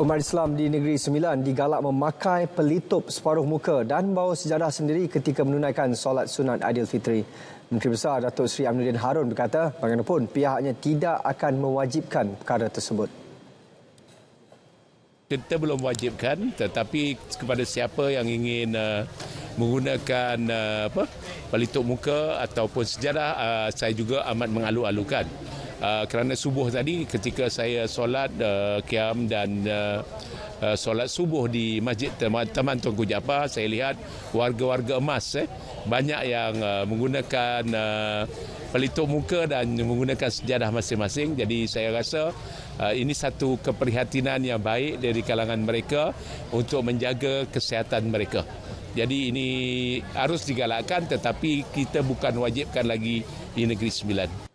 Umat Islam di Negeri Sembilan digalak memakai pelitup separuh muka dan bawa sejarah sendiri ketika menunaikan solat sunat Fitri. Menteri Besar Datuk Seri Amnuddin Harun berkata bagaimanapun pihaknya tidak akan mewajibkan perkara tersebut. Kita belum wajibkan tetapi kepada siapa yang ingin uh, menggunakan uh, apa, pelitup muka ataupun sejarah uh, saya juga amat mengalu-alukan. Uh, kerana subuh tadi ketika saya solat uh, kiam dan uh, uh, solat subuh di masjid teman, teman tunggu Japa saya lihat warga-warga emas eh, banyak yang uh, menggunakan uh, pelitup muka dan menggunakan sejadah masing-masing jadi saya rasa uh, ini satu keprihatinan yang baik dari kalangan mereka untuk menjaga kesihatan mereka jadi ini harus digalakkan tetapi kita bukan wajibkan lagi di negeri sembilan